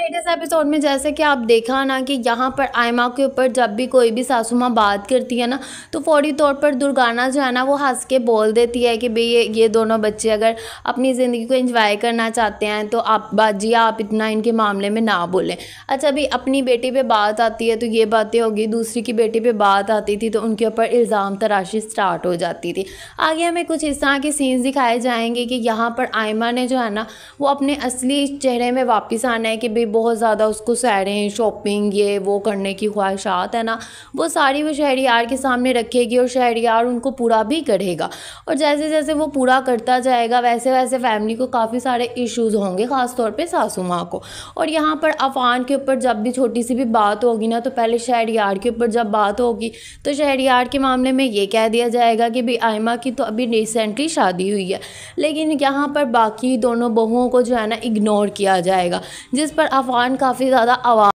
latest episode में जैसे कि आप देखा ना कि यहाँ पर आयमा के ऊपर जब भी कोई भी सासू माँ बात करती है ना तो फौरी तौर पर दुर्गाना जो है ना वो हंस के बोल देती है कि भाई ये ये दोनों बच्चे अगर अपनी ज़िंदगी को एंजॉय करना चाहते हैं तो आप बाजी आप इतना इनके मामले में ना बोलें अच्छा अभी अपनी बेटी पर बात आती है तो ये बातें होगी दूसरी की बेटी पर बात आती थी तो उनके ऊपर इल्ज़ाम तराशी स्टार्ट हो जाती थी आगे हमें कुछ इस तरह के सीन्स दिखाए जाएंगे कि यहाँ पर आयमा ने जो है ना वो अपने असली चेहरे में वापस आना है कि भाई बहुत ज़्यादा उसको सैरें शॉपिंग ये वो करने की ख्वाहिशात है ना वो सारी वो शहरियार के सामने रखेगी और शहरियार उनको पूरा भी करेगा और जैसे जैसे वो पूरा करता जाएगा वैसे वैसे फैमिली को काफ़ी सारे इशूज़ होंगे ख़ासतौर पर सासू माँ को और यहाँ पर अफान के ऊपर जब भी छोटी सी भी बात होगी ना तो पहले शहरियार के ऊपर जब बात होगी तो शहरियार के मामले में ये कह दिया जाएगा कि भाई आयमा की तो अभी रिसेंटली शादी हुई है लेकिन यहाँ पर बाकी दोनों बहुओं को जो है ना इग्नोर किया जाएगा जिस पर अफगान काफ़ी ज़्यादा आवाज़